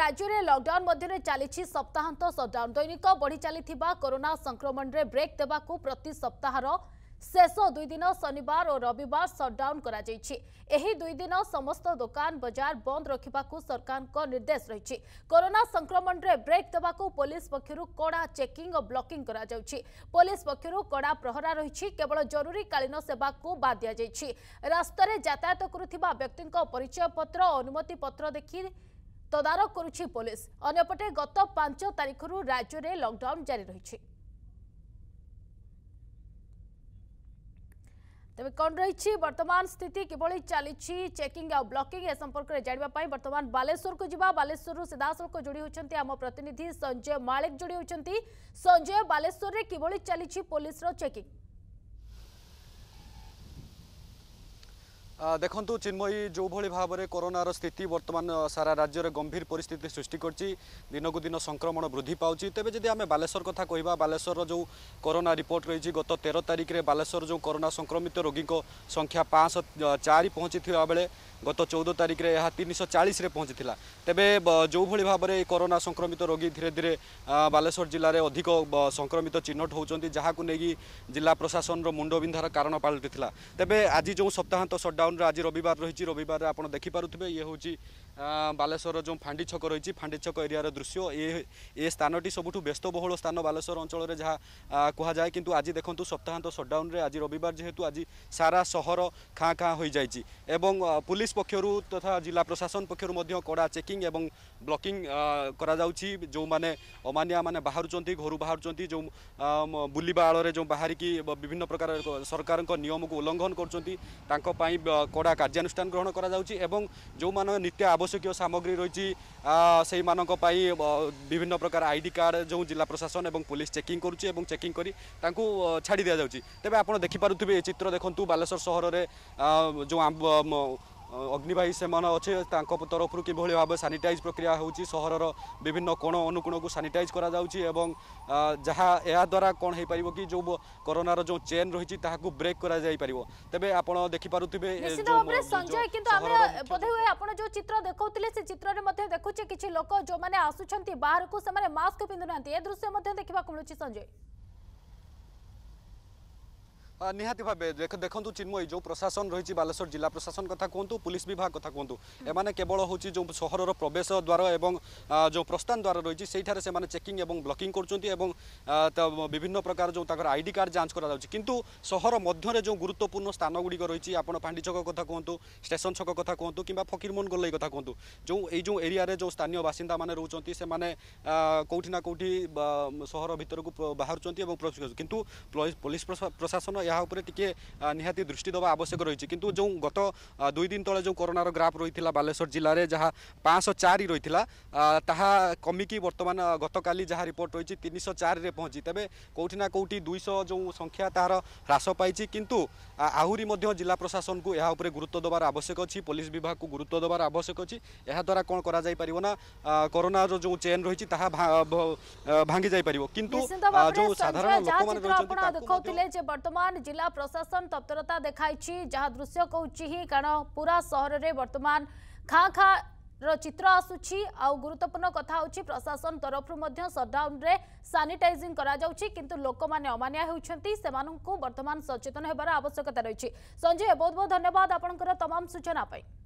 રાજ્યરે lockdown મધ્યરે ચાલીછી સપ્તાહાંત સટડાઉન દૈનિક બઢી ચાલીથિબા corona સંક્રમણરે break દેવાકુ પ્રતિ સપ્તાહર ଶେଷ ଦୁଇ ଦିନ ଶନିବାର ଓ ରବିବାର ସଟ୍ଡାଉନ୍ କରାଯାଇଛି ଏହି ଦୁଇ ଦିନ ସମସ୍ତ ଦୋକାନ ବଜାର ବନ୍ଦ ରଖିବାକୁ ସରକାରଙ୍କ ନିର୍ଦ୍ଦେଶ ରହିଛି କରୋନା ସଂକ୍ରମଣରେ ବ୍ରେକ୍ ଦେବାକୁ ପୋଲିସ ପକ୍ଷରୁ କଡ଼ା ଚେକିଂ ଓ ବ୍ଲକିଂ କରାଯାଉଛି ପୋଲିସ ପକ୍ଷରୁ କଡ଼ା ପ୍ରହରା ରହିଛି କେବଳ ଜରୁରୀକାଳୀନ ସେବାକୁ ବାଦ୍ ଦିଆଯାଇଛି ରାସ୍ତାରେ ଯାତାୟାତ କରୁଥିବା ବ୍ୟକ୍ତିଙ୍କ ପରିଚୟ ପତ୍ର ଓ ଅନୁମତି ପତ୍ର ଦେଖି ତଦାରଖ କରୁଛି ପୋଲିସ ଅନ୍ୟପଟେ ଗତ ପାଞ୍ଚ ତାରିଖରୁ ରାଜ୍ୟରେ ଲକଡାଉନ ଜାରି ରହିଛି ତେବେ କ'ଣ ରହିଛି ବର୍ତ୍ତମାନ ସ୍ଥିତି କିଭଳି ଚାଲିଛି ଚେକିଂ ଆଉ ବ୍ଲକିଂ ଏ ସମ୍ପର୍କରେ ଜାଣିବା ପାଇଁ ବର୍ତ୍ତମାନ ବାଲେଶ୍ୱରକୁ ଯିବା ବାଲେଶ୍ୱରରୁ ସିଧାସଳଖ ଯୋଡ଼ି ହେଉଛନ୍ତି ଆମ ପ୍ରତିନିଧି ସଞ୍ଜୟ ମାଳିକ ଯୋଡ଼ି ହେଉଛନ୍ତି ସଞ୍ଜୟ ବାଲେଶ୍ୱରରେ କିଭଳି ଚାଲିଛି ପୋଲିସର ଚେକିଂ ଦେଖନ୍ତୁ ଚିନ୍ମୟୀ ଯେଉଁଭଳି ଭାବରେ କରୋନାର ସ୍ଥିତି ବର୍ତ୍ତମାନ ସାରା ରାଜ୍ୟରେ ଗମ୍ଭୀର ପରିସ୍ଥିତି ସୃଷ୍ଟି କରିଛି ଦିନକୁ ଦିନ ସଂକ୍ରମଣ ବୃଦ୍ଧି ପାଉଛି ତେବେ ଯଦି ଆମେ ବାଲେଶ୍ୱର କଥା କହିବା ବାଲେଶ୍ୱରର ଯେଉଁ କରୋନା ରିପୋର୍ଟ ରହିଛି ଗତ ତେର ତାରିଖରେ ବାଲେଶ୍ୱର ଯେଉଁ କରୋନା ସଂକ୍ରମିତ ରୋଗୀଙ୍କ ସଂଖ୍ୟା ପାଞ୍ଚଶହ ଚାରି ପହଞ୍ଚିଥିବା ବେଳେ ଗତ ଚଉଦ ତାରିଖରେ ଏହା ତିନିଶହ ଚାଳିଶରେ ପହଞ୍ଚିଥିଲା ତେବେ ଯେଉଁଭଳି ଭାବରେ ଏହି କରୋନା ସଂକ୍ରମିତ ରୋଗୀ ଧୀରେ ଧୀରେ ବାଲେଶ୍ୱର ଜିଲ୍ଲାରେ ଅଧିକ ସଂକ୍ରମିତ ଚିହ୍ନଟ ହେଉଛନ୍ତି ଯାହାକୁ ନେଇକି ଜିଲ୍ଲା ପ୍ରଶାସନର ମୁଣ୍ଡବିନ୍ଧାର କାରଣ ପାଲଟିଥିଲା ତେବେ ଆଜି ଯେଉଁ ସପ୍ତାହାନ୍ତ ସଟ୍ଡାଉନ୍ লকডাউনরে আজ রবিবার রয়েছে রবিবার আপনার দেখিপারে ইয়ে হচ্ছে ବାଲେଶ୍ୱରର ଯେଉଁ ଫାଣ୍ଡି ଛକ ରହିଛି ଫାଣ୍ଡି ଛକ ଏରିଆର ଦୃଶ୍ୟ ଏ ଏ ସ୍ଥାନଟି ସବୁଠୁ ବ୍ୟସ୍ତବହୁଳ ସ୍ଥାନ ବାଲେଶ୍ୱର ଅଞ୍ଚଳରେ ଯାହା କୁହାଯାଏ କିନ୍ତୁ ଆଜି ଦେଖନ୍ତୁ ସପ୍ତାହାନ୍ତ ସଟ୍ଡାଉନ୍ରେ ଆଜି ରବିବାର ଯେହେତୁ ଆଜି ସାରା ସହର ଖାଁ ଖାଁ ହୋଇଯାଇଛି ଏବଂ ପୁଲିସ୍ ପକ୍ଷରୁ ତଥା ଜିଲ୍ଲା ପ୍ରଶାସନ ପକ୍ଷରୁ ମଧ୍ୟ କଡ଼ା ଚେକିଂ ଏବଂ ବ୍ଲକିଂ କରାଯାଉଛି ଯେଉଁମାନେ ଅମାନିଆମାନେ ବାହାରୁଛନ୍ତି ଘରୁ ବାହାରୁଛନ୍ତି ଯେଉଁ ବୁଲିବା ଆଳରେ ଯେଉଁ ବାହାରିକି ବିଭିନ୍ନ ପ୍ରକାର ସରକାରଙ୍କ ନିୟମକୁ ଉଲ୍ଲଂଘନ କରୁଛନ୍ତି ତାଙ୍କ ପାଇଁ କଡ଼ା କାର୍ଯ୍ୟାନୁଷ୍ଠାନ ଗ୍ରହଣ କରାଯାଉଛି ଏବଂ ଯେଉଁମାନଙ୍କ ନିତ୍ୟ ଆବଶ୍ୟକ আবশ্যকীয় সামগ্রী রয়েছে সেই পাই বিভিন্ন প্রকার আইডি কার্ড যে জেলা প্রশাসন এবং পুলিশ চেকিং করুছে এবং চেকিং করে তাঁকু ছাড়ি দিয়া যাচ্ছে তবে আপনার দেখিপারে এই চিত্র দেখুন বালেশ্বর সহরের যে ଅଗ୍ନିବାହୀ ସେମାନ ଅଛି ତାଙ୍କ ତରଫରୁ କିଭଳି ଭାବେ ସାନିଟାଇଜ୍ ପ୍ରକ୍ରିୟା ହେଉଛି ସହରର ବିଭିନ୍ନ କୋଣ ଅନୁକୋଣକୁ ସାନିଟାଇଜ୍ କରାଯାଉଛି ଏବଂ ଯାହା ଏହାଦ୍ୱାରା କ'ଣ ହୋଇପାରିବ କି ଯେଉଁ କରୋନାର ଯେଉଁ ଚେନ୍ ରହିଛି ତାହାକୁ ବ୍ରେକ୍ କରାଯାଇପାରିବ ତେବେ ଆପଣ ଦେଖିପାରୁଥିବେ ସଞ୍ଜୟ କିନ୍ତୁ ଆମେ ବୋଧହୁଏ ଆପଣ ଯେଉଁ ଚିତ୍ର ଦେଖାଉଥିଲେ ସେ ଚିତ୍ରରେ ମଧ୍ୟ ଦେଖୁଛେ କିଛି ଲୋକ ଯେଉଁମାନେ ଆସୁଛନ୍ତି ବାହାରକୁ ସେମାନେ ମାସ୍କ ପିନ୍ଧୁନାହାନ୍ତି ଏ ଦୃଶ୍ୟ ମଧ୍ୟ ଦେଖିବାକୁ ମିଳୁଛି ସଞ୍ଜୟ নিহতি ভাবে দেখুন চিন্ময় যে প্রশাসন রয়েছে বালেশ্বর জেলা প্রশাসন কথা কুহতু পুলিশ বিভাগ কথা কুহতু এমানে কেবল হচ্ছে যে সহর প্রবেশ দ্বার এবং যে প্রস্থান দ্বার রয়েছে সেইখানে সে চেকিং এবং ব্লকিং করছেন এবং বিভিন্ন প্রকার যে তাঁর আইডি কার্ড যাঞ্চ করা যাচ্ছে কিন্তু সহর মধ্যে যে গুরুত্বপূর্ণ স্থানগুড়ি রয়েছে আপনার পাণ্ডি ছক কথা কুহতু স্টেশন ছক কথা কুহতু কিংবা ফকিরমোহন গোল্লাই কথা কুহতু যে এই যে এরিয়ার যে স্থানীয় বাসিন্দা মানে রয়েছেন সে কোটি না কোটি সহর ভিতরক বাহুচার এবং কিন্তু পুলিশ প্রশাসন ଏହା ଉପରେ ଟିକିଏ ନିହାତି ଦୃଷ୍ଟି ଦେବା ଆବଶ୍ୟକ ରହିଛି କିନ୍ତୁ ଯେଉଁ ଗତ ଦୁଇ ଦିନ ତଳେ ଯେଉଁ କରୋନାର ଗ୍ରାଫ ରହିଥିଲା ବାଲେଶ୍ୱର ଜିଲ୍ଲାରେ ଯାହା ପାଞ୍ଚଶହ ଚାରି ରହିଥିଲା ତାହା କମିକି ବର୍ତ୍ତମାନ ଗତକାଲି ଯାହା ରିପୋର୍ଟ ରହିଛି ତିନିଶହ ଚାରିରେ ପହଞ୍ଚି ତେବେ କେଉଁଠି ନା କେଉଁଠି ଦୁଇଶହ ଯେଉଁ ସଂଖ୍ୟା ତାହାର ହ୍ରାସ ପାଇଛି କିନ୍ତୁ ଆହୁରି ମଧ୍ୟ ଜିଲ୍ଲା ପ୍ରଶାସନକୁ ଏହା ଉପରେ ଗୁରୁତ୍ୱ ଦେବାର ଆବଶ୍ୟକ ଅଛି ପୋଲିସ ବିଭାଗକୁ ଗୁରୁତ୍ୱ ଦେବାର ଆବଶ୍ୟକ ଅଛି ଏହାଦ୍ୱାରା କ'ଣ କରାଯାଇପାରିବ ନା କରୋନାର ଯେଉଁ ଚେନ୍ ରହିଛି ତାହା ଭାଙ୍ଗି ଯାଇପାରିବ କିନ୍ତୁ ଯେଉଁ ସାଧାରଣ ଲୋକମାନେ ଦେଖାଉଥିଲେ ଯେ ବର୍ତ୍ତମାନ ବର୍ତ୍ତମାନ ଜିଲ୍ଲା ପ୍ରଶାସନ ତତ୍ପରତା ଦେଖାଇଛି ଯାହା ଦୃଶ୍ୟ କହୁଛି ହିଁ କାରଣ ପୁରା ସହରରେ ବର୍ତ୍ତମାନ ଖାଁ ଖାଁର ଚିତ୍ର ଆସୁଛି ଆଉ ଗୁରୁତ୍ୱପୂର୍ଣ୍ଣ କଥା ହେଉଛି ପ୍ରଶାସନ ତରଫରୁ ମଧ୍ୟ ସଟ୍ଡାଉନ୍ରେ ସାନିଟାଇଜିଂ କରାଯାଉଛି କିନ୍ତୁ ଲୋକମାନେ ଅମାନିଆ ହେଉଛନ୍ତି ସେମାନଙ୍କୁ ବର୍ତ୍ତମାନ ସଚେତନ ହେବାର ଆବଶ୍ୟକତା ରହିଛି ସଞ୍ଜୟ ବହୁତ ବହୁତ ଧନ୍ୟବାଦ ଆପଣଙ୍କର ତମାମ ସୂଚନା ପାଇଁ